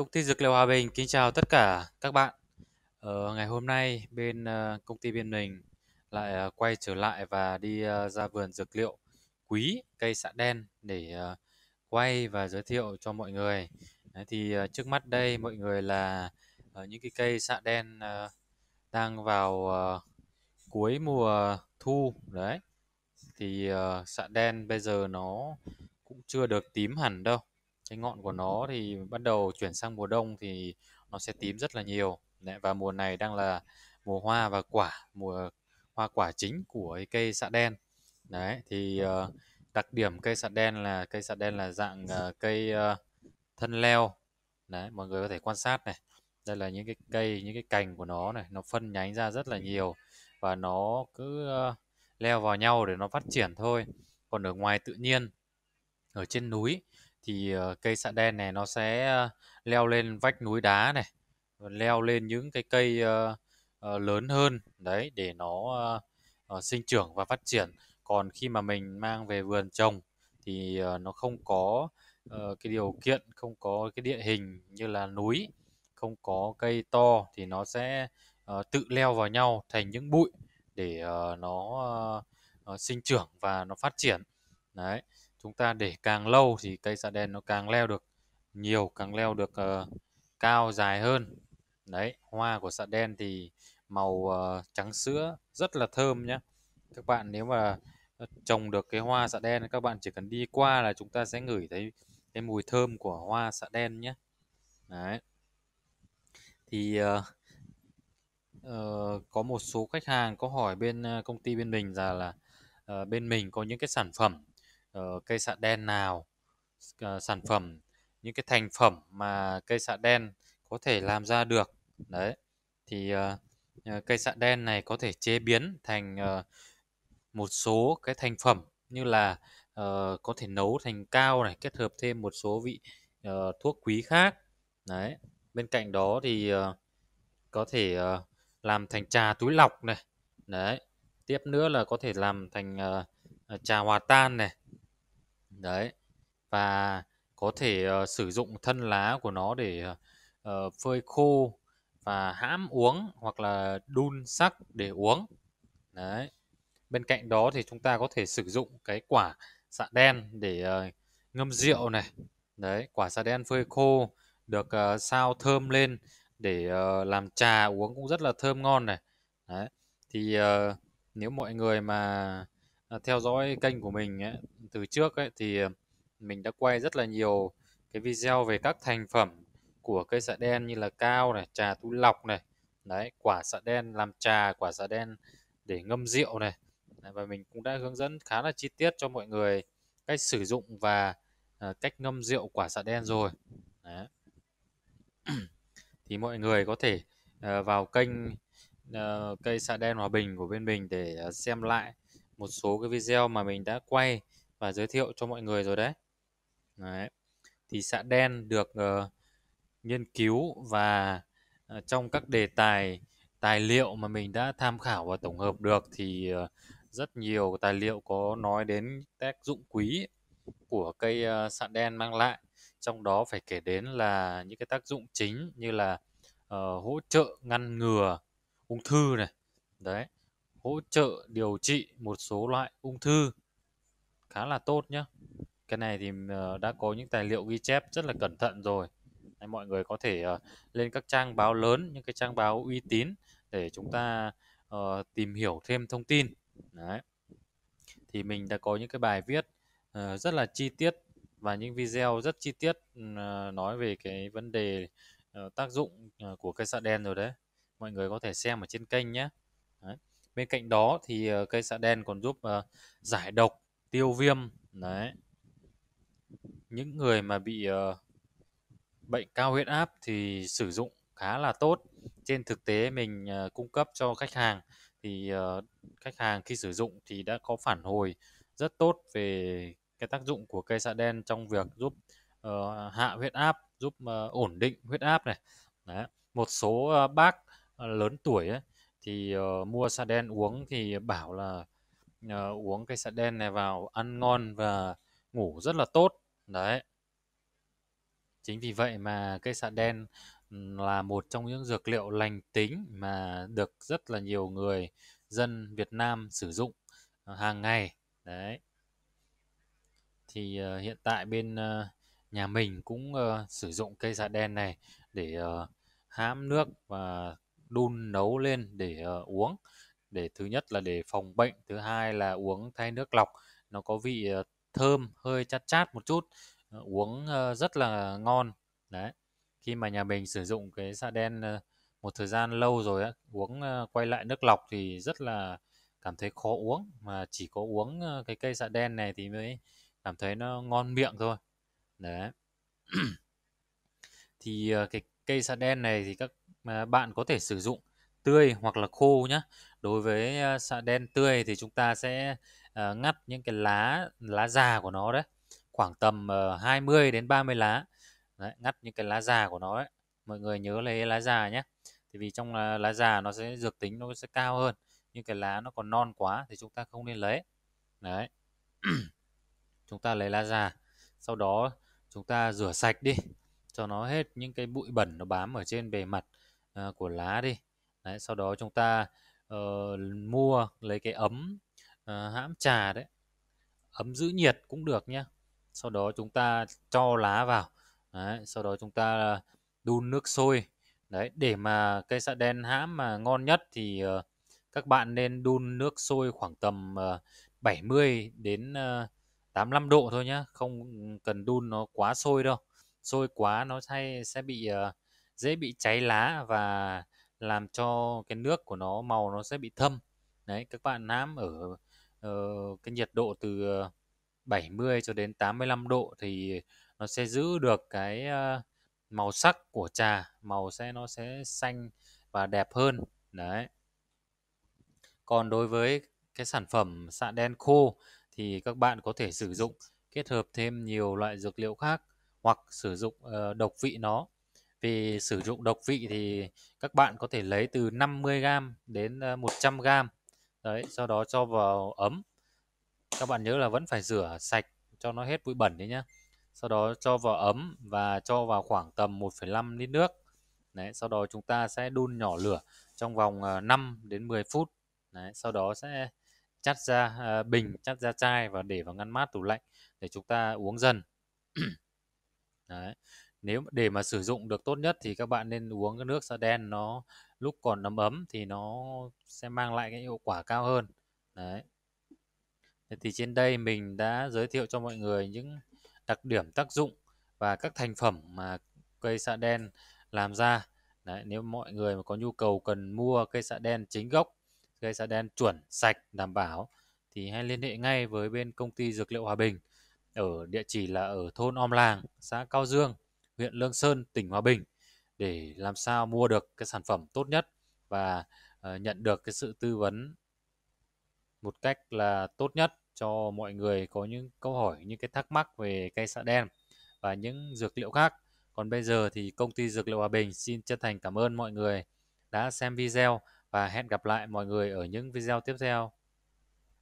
Công ty Dược liệu Hòa Bình kính chào tất cả các bạn. Ờ, ngày hôm nay bên ờ, công ty bên mình lại ờ, quay trở lại và đi ờ, ra vườn dược liệu quý cây xạ đen để quay và giới thiệu cho mọi người. thì trước mắt đây mọi người là những cái cây xạ đen đang vào cuối mùa thu đấy. Thì uh, xạ đen bây giờ nó cũng chưa được tím hẳn đâu cái ngọn của nó thì bắt đầu chuyển sang mùa đông thì nó sẽ tím rất là nhiều Đấy, và mùa này đang là mùa hoa và quả mùa hoa quả chính của cây xạ đen đấy thì uh, đặc điểm cây sạ đen là cây sạ đen là dạng uh, cây uh, thân leo đấy mọi người có thể quan sát này đây là những cái cây những cái cành của nó này nó phân nhánh ra rất là nhiều và nó cứ uh, leo vào nhau để nó phát triển thôi còn ở ngoài tự nhiên ở trên núi thì ờ, cây xạ đen này nó sẽ ờ, leo lên vách núi đá này, ờ, leo lên những cái cây lớn hơn đấy để nó sinh trưởng và phát triển. Còn khi mà mình mang về vườn trồng thì nó không có cái điều kiện, không có cái địa hình như là núi, không có cây to thì nó sẽ tự leo vào nhau thành những bụi để nó sinh trưởng và nó phát triển. Đấy chúng ta để càng lâu thì cây xạ đen nó càng leo được nhiều càng leo được uh, cao dài hơn đấy hoa của xạ đen thì màu uh, trắng sữa rất là thơm nhé các bạn nếu mà ờ, trồng được cái hoa xạ đen các bạn chỉ cần đi qua là chúng ta sẽ ngửi thấy cái mùi thơm của hoa xạ đen nhé đấy thì uh, uh, có một số khách hàng có hỏi bên uh, công ty bên mình là là uh, bên mình có những cái sản phẩm uh, cây xạ đen nào uh, sản phẩm những cái thành phẩm mà cây xạ đen có thể làm ra được đấy thì uh, cây xạ đen này có thể chế biến thành uh, một số cái thành phẩm như là uh, có thể nấu thành cao này kết hợp thêm một số vị uh, thuốc quý khác đấy bên cạnh đó thì uh, có thể uh, làm thành trà túi lọc này đấy tiếp nữa là có thể làm thành uh, trà hòa tan này Đấy. Và có thể, ờ, sử dụng thân lá của nó để, ờ, phơi khô và hãm uống hoặc là đun sắc để uống. Đấy. Bên cạnh đó thì chúng ta có thể sử dụng cái quả sạ đen để, ờ, ngâm rượu này. Đấy, quả sạ đen phơi khô được, ờ, xao thơm lên để, ờ, làm trà uống cũng rất là thơm ngon này. Đấy, thì, ờ, nếu mọi người mà À, theo dõi kênh của mình ấy, từ trước ấy, thì ờ, mình đã quay rất là nhiều cái video về các thành phẩm của cây sả đen như là cao này, trà túi lọc này, đấy quả sả đen làm trà, quả sả đen để ngâm rượu này đấy, và mình cũng đã hướng dẫn khá là chi tiết cho mọi người cách sử dụng và à, cách ngâm rượu quả sả đen rồi. Đấy. thì mọi người có thể à, vào kênh à, cây sả đen hòa bình của bên mình để à, xem lại một số cái video mà mình đã quay và giới thiệu cho mọi người rồi đấy. Đấy. Thì xạ đen được uh, nghiên cứu và uh, trong các đề tài tài liệu mà mình đã tham khảo và tổng hợp được thì uh, rất nhiều tài liệu có nói đến tác dụng quý của cây uh, sạn đen mang lại trong đó phải kể đến là những cái tác dụng chính như là uh, hỗ trợ ngăn ngừa ung thư này đấy hỗ trợ điều trị một số loại ung thư khá là tốt nhé cái này thì ờ, đã có những tài liệu ghi chép rất là cẩn thận rồi mọi người có thể ờ, lên các trang báo lớn những cái trang báo uy tín để chúng ta ờ, tìm hiểu thêm thông tin đấy thì mình đã có những cái bài viết rất là chi tiết và những video rất chi tiết ừ, nói về cái vấn đề tác dụng của cây sạ đen rồi đấy mọi người có thể xem ở trên kênh nhé đấy bên cạnh đó thì ờ, cây xạ đen còn giúp ờ, giải độc tiêu viêm đấy những người mà bị ờ, bệnh cao huyết áp thì sử dụng khá là tốt trên thực tế mình cung cấp cho khách hàng thì khách hàng khi sử dụng thì đã có phản hồi rất tốt về cái tác dụng của cây xạ đen trong việc giúp hạ huyết áp giúp ổn định huyết áp này Đấy. một số bác lớn tuổi ấy, thì uh, mua xạ đen uống thì bảo là uh, uống cái xạ đen này vào ăn ngon và ngủ rất là tốt đấy chính vì vậy mà cây xạ đen ừ, là một trong những dược liệu lành tính mà được rất là nhiều người dân Việt Nam sử dụng ờ, hàng ngày đấy thì uh, hiện tại bên uh, nhà mình cũng uh, sử dụng cây xạ đen này để uh, hãm nước và đun nấu lên để uh, uống để thứ nhất là để phòng bệnh thứ hai là uống thay nước lọc nó có vị uh, thơm hơi chát chát một chút uh, uống uh, rất là ngon đấy khi mà nhà mình sử dụng cái xạ đen uh, một thời gian lâu rồi á, uống uh, quay lại nước lọc thì rất là cảm thấy khó uống mà chỉ có uống uh, cái cây xạ đen này thì mới cảm thấy nó ngon miệng thôi đấy thì uh, cái cây xạ đen này thì các mà bạn có thể sử dụng tươi hoặc là khô nhé. Đối với ờ, xạ đen tươi thì chúng ta sẽ ờ, ngắt những cái lá lá già của nó đấy, khoảng tầm uh, ờ, 20 đến 30 lá. Đấy, ngắt những cái lá già của nó đấy. Mọi người nhớ lấy lá già nhé. Thì vì trong uh, lá già nó sẽ dược tính nó sẽ cao hơn, nhưng cái lá nó còn non quá thì chúng ta không nên lấy. Đấy. chúng ta lấy lá già, sau đó chúng ta rửa sạch đi cho nó hết những cái bụi bẩn nó bám ở trên bề mặt À, của lá đi đấy, sau đó chúng ta uh, mua lấy cái ấm uh, hãm trà đấy ấm giữ nhiệt cũng được nhé sau đó chúng ta cho lá vào đấy, sau đó chúng ta đun nước sôi đấy để mà cây xạ đen hãm mà ngon nhất thì uh, các bạn nên đun nước sôi khoảng tầm uh, 70 đến uh, 85 độ thôi nhé không cần đun nó quá sôi đâu sôi quá nó hay sẽ bị uh, dễ bị cháy lá và làm cho cái nước của nó màu nó sẽ bị thâm đấy các bạn nám ở, ở ờ, cái nhiệt độ từ 70 ờ, cho đến 85 độ thì nó sẽ giữ được cái ờ, màu sắc của trà màu sẽ nó sẽ xanh và đẹp hơn đấy còn đối với cái sản phẩm xạ đen khô thì các bạn có thể sử dụng kết hợp thêm nhiều loại dược liệu khác hoặc sử dụng uh, độc vị nó vì sử dụng độc vị thì các bạn có thể lấy từ 50g đến 100g. Ờ, đấy, sau đó cho vào ấm. Các bạn nhớ là vẫn phải rửa sạch cho nó hết bụi bẩn đấy nhá. Sau đó cho vào ấm và cho vào khoảng tầm 1,5 lít nước. Đấy, sau đó chúng ta sẽ đun nhỏ lửa trong vòng 5 ờ, đến 10 phút. Đấy, sau đó sẽ chắt ra à, bình, chắt ra chai và để vào ngăn mát tủ lạnh để chúng ta uống dần. Đấy nếu để mà sử dụng được tốt nhất thì các bạn nên uống cái nước sa đen nó lúc còn ấm ấm thì nó sẽ mang lại cái hiệu quả cao hơn đấy thì trên đây mình đã giới thiệu cho mọi người những đặc điểm tác dụng và các thành phẩm mà cây xạ đen làm ra đấy, nếu mọi người mà có nhu cầu cần mua cây xạ đen chính gốc cây xạ đen chuẩn sạch đảm bảo thì hãy liên hệ ngay với bên công ty dược liệu Hòa Bình ở địa chỉ là ở thôn Om Làng xã Cao Dương huyện Lương Sơn, tỉnh Hòa Bình để làm sao mua được cái sản phẩm tốt nhất và ờ, nhận được cái sự tư vấn một cách là tốt nhất cho mọi người có những câu hỏi, những cái thắc mắc về cây sạ đen và những dược liệu khác. Còn bây giờ thì công ty Dược liệu Hòa Bình xin chân thành cảm ơn mọi người đã xem video và hẹn gặp lại mọi người ở những video tiếp theo.